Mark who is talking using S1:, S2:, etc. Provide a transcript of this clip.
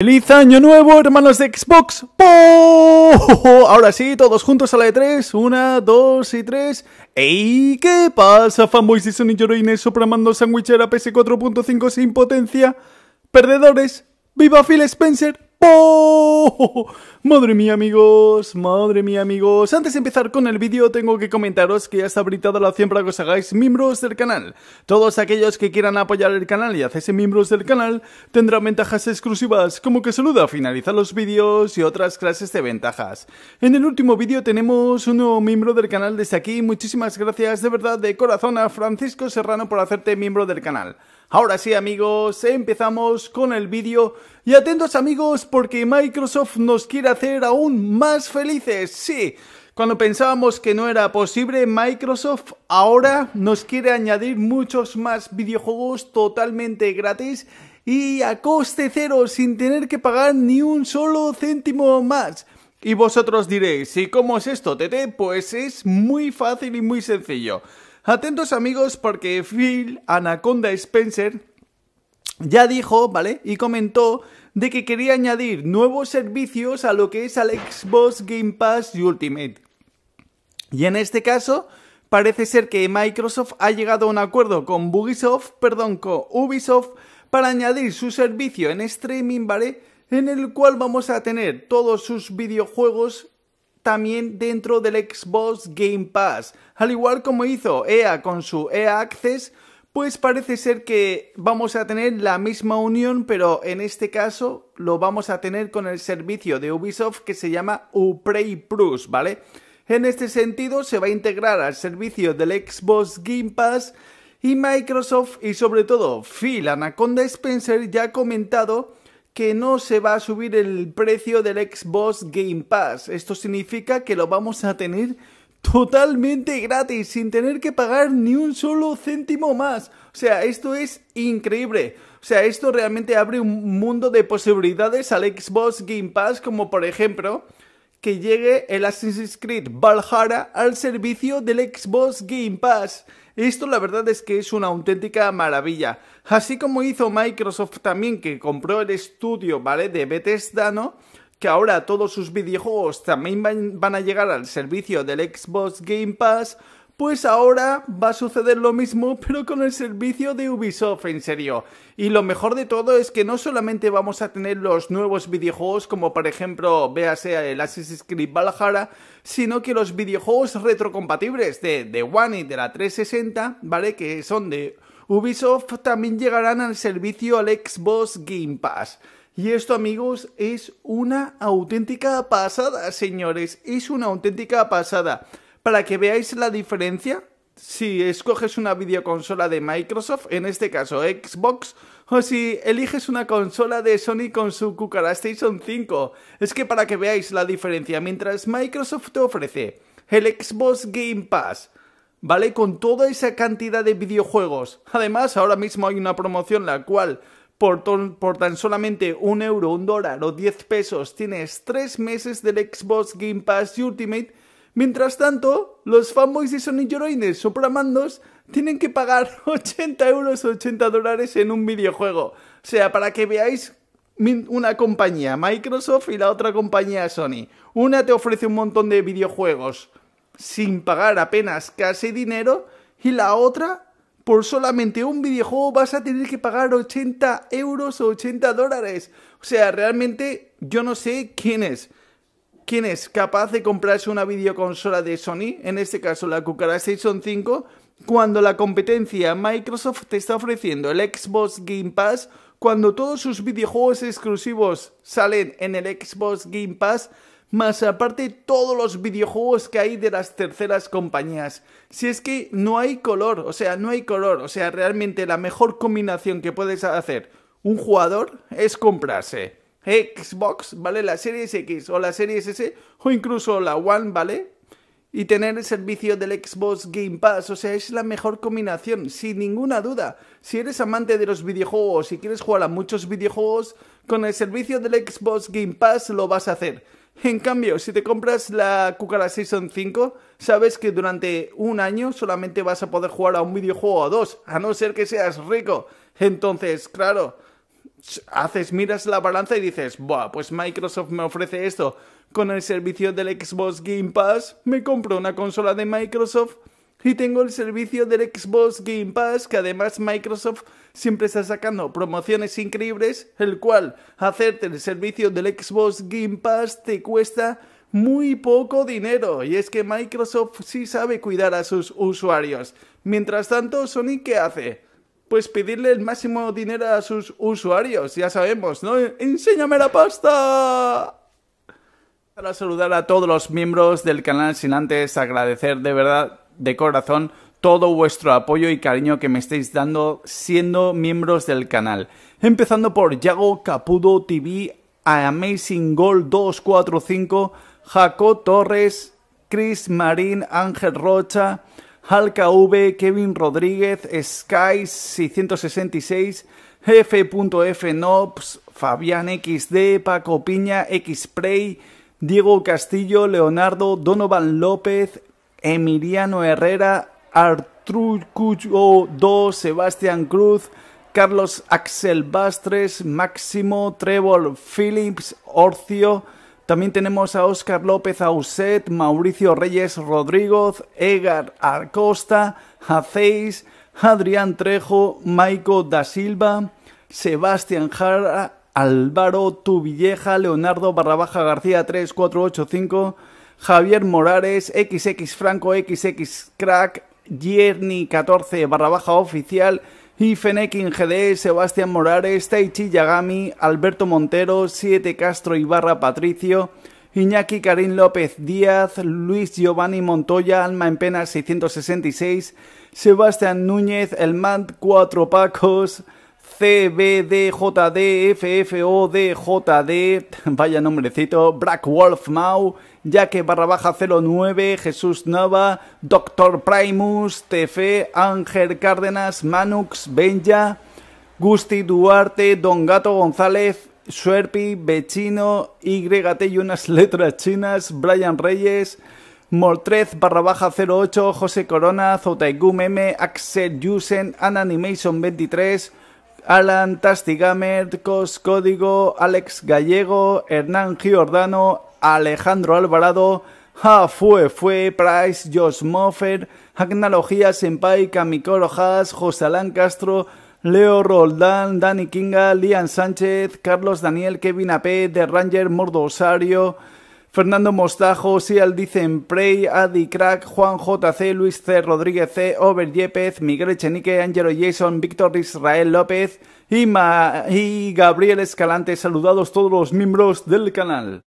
S1: ¡Feliz año nuevo, hermanos de Xbox! ¡Oh! Ahora sí, todos juntos a la de 3. Una, dos y tres. ¡Ey! ¿Qué pasa, fanboys de y Lloroines soplando sandwichera PS4.5 sin potencia? ¡Perdedores! ¡Viva Phil Spencer! ¡Oh! Madre mía amigos, madre mía amigos Antes de empezar con el vídeo tengo que comentaros que ya está habilitada la opción para que os hagáis miembros del canal Todos aquellos que quieran apoyar el canal y hacerse miembros del canal Tendrán ventajas exclusivas como que saluda, finalizar los vídeos y otras clases de ventajas En el último vídeo tenemos un nuevo miembro del canal desde aquí Muchísimas gracias de verdad de corazón a Francisco Serrano por hacerte miembro del canal Ahora sí amigos, empezamos con el vídeo y atentos amigos porque Microsoft nos quiere hacer aún más felices, sí. Cuando pensábamos que no era posible, Microsoft ahora nos quiere añadir muchos más videojuegos totalmente gratis y a coste cero sin tener que pagar ni un solo céntimo más. Y vosotros diréis, ¿y cómo es esto, Tete? Pues es muy fácil y muy sencillo. Atentos amigos porque Phil Anaconda Spencer ya dijo, ¿vale? Y comentó de que quería añadir nuevos servicios a lo que es al Xbox Game Pass Ultimate. Y en este caso, parece ser que Microsoft ha llegado a un acuerdo con Ubisoft, perdón, con Ubisoft para añadir su servicio en streaming, ¿vale? En el cual vamos a tener todos sus videojuegos también dentro del Xbox Game Pass. Al igual como hizo EA con su EA Access, pues parece ser que vamos a tener la misma unión, pero en este caso lo vamos a tener con el servicio de Ubisoft que se llama Uplay Plus, ¿vale? En este sentido, se va a integrar al servicio del Xbox Game Pass y Microsoft y sobre todo Phil Anaconda Spencer ya ha comentado que no se va a subir el precio del Xbox Game Pass. Esto significa que lo vamos a tener totalmente gratis, sin tener que pagar ni un solo céntimo más. O sea, esto es increíble. O sea, esto realmente abre un mundo de posibilidades al Xbox Game Pass, como por ejemplo que llegue el Assassin's Creed Valhalla al servicio del Xbox Game Pass. Esto la verdad es que es una auténtica maravilla. Así como hizo Microsoft también que compró el estudio, ¿vale? De Bethesda, que ahora todos sus videojuegos también van, a llegar al servicio del Xbox Game Pass, pues ahora va a suceder lo mismo, pero con el servicio de Ubisoft, en serio. Y lo mejor de todo es que no solamente vamos a tener los nuevos videojuegos, como por ejemplo, véase el Assassin's Creed Valhalla, sino que los videojuegos retrocompatibles de, The One y de la 360, ¿vale? Que son de Ubisoft, también llegarán al servicio al Xbox Game Pass. Y esto amigos es una auténtica pasada, señores, es una auténtica pasada para que veáis la diferencia si escoges una videoconsola de Microsoft, en este caso Xbox, o si eliges una consola de Sony con su Cucara 5. Es que para que veáis la diferencia, mientras Microsoft te ofrece el Xbox Game Pass, ¿vale? Con toda esa cantidad de videojuegos. Además, ahora mismo hay una promoción la cual por, tan solamente un euro, un dólar o 10 pesos tienes 3 meses del Xbox Game Pass Ultimate Mientras tanto, los fanboys de Sony Heroines o programandos tienen que pagar 80 euros o 80 dólares en un videojuego. O sea, para que veáis una compañía, Microsoft, y la otra compañía, Sony. Una te ofrece un montón de videojuegos sin pagar apenas casi dinero y la otra, por solamente un videojuego vas a tener que pagar 80 euros o 80 dólares. O sea, realmente yo no sé quién es. ¿Quién es capaz de comprarse una videoconsola de Sony, en este caso la Station 5, cuando la competencia Microsoft te está ofreciendo el Xbox Game Pass, cuando todos sus videojuegos exclusivos salen en el Xbox Game Pass, más aparte todos los videojuegos que hay de las terceras compañías. Si es que no hay color, o sea, no hay color, o sea, realmente la mejor combinación que puedes hacer un jugador es comprarse Xbox, ¿vale? La Series X o la Series S o incluso la One, ¿vale? Y tener el servicio del Xbox Game Pass, o sea, es la mejor combinación, sin ninguna duda. Si eres amante de los videojuegos y quieres jugar a muchos videojuegos, con el servicio del Xbox Game Pass lo vas a hacer. En cambio, si te compras la Cucara Season 5, sabes que durante un año solamente vas a poder jugar a un videojuego o dos, a no ser que seas rico. Entonces, claro, haces, miras la balanza y dices, Buah, pues Microsoft me ofrece esto con el servicio del Xbox Game Pass, me compro una consola de Microsoft y tengo el servicio del Xbox Game Pass, que además Microsoft siempre está sacando promociones increíbles, el cual hacerte el servicio del Xbox Game Pass te cuesta muy poco dinero. Y es que Microsoft sí sabe cuidar a sus usuarios. Mientras tanto, Sony, ¿qué hace? pues pedirle el máximo dinero a sus usuarios, ya sabemos, ¿no? ¡Enséñame la pasta! Para saludar a todos los miembros del canal, sin antes agradecer de verdad, de corazón, todo vuestro apoyo y cariño que me estáis dando siendo miembros del canal. Empezando por Yago Capudo TV, Amazing Gold 245, Jaco Torres, Chris Marín, Ángel Rocha, Halka V, Kevin Rodríguez, Sky 666, F.F. Nobs, Fabián XD, Paco Piña, Xpray, Diego Castillo, Leonardo, Donovan López, Emiliano Herrera, Artrucucho 2, Sebastián Cruz, Carlos Axel Bastres, Máximo, Trevor Phillips, Orcio, también tenemos a Oscar López Auset, Mauricio Reyes Rodríguez, Egar Acosta, Jaceis, Adrián Trejo, Maico da Silva, Sebastián Jara, Álvaro Tuvilleja, Leonardo Barrabaja García 3485, Javier Morales, XX Franco, XX Crack, yerni 14 Barrabaja oficial, Ifenekin GD, Sebastián Morales, Taichi Yagami, Alberto Montero, 7 Castro Ibarra Patricio, Iñaki Karim López Díaz, Luis Giovanni Montoya, Alma en Pena 666, Sebastián Núñez, El Mant, 4 Pacos, C, B, D, F, F, O, D, J, D, vaya nombrecito, Black Wolf Mau, Jaque barra baja 09, Jesús Nova, Doctor Primus, TF, Ángel Cárdenas, Manux, Benja, Gusti Duarte, Don Gato González, Suerpi, Bechino, YT y unas letras chinas, Brian Reyes, Mortrez barra baja 08, José Corona, Zotaigum M, Axel Yusen, Animation 23, Alan Tastigamer, Cos Código, Alex Gallego, Hernán Giordano, Alejandro Alvarado, Ja Fue Fue, Price, Josh Moffer, Agnalogía, Senpai, Kamikoro Haas, José Alán Castro, Leo Roldán, Dani Kinga, Lian Sánchez, Carlos Daniel, Kevin AP, The Ranger, Osario... Fernando Mostajo, Sial Dicen Prey, Adi Crack, Juan JC, Luis C, Rodríguez C, Over Yepes, Miguel Echenique, Angelo Jason, Víctor Israel López y, y Gabriel Escalante. Saludados todos los miembros del canal.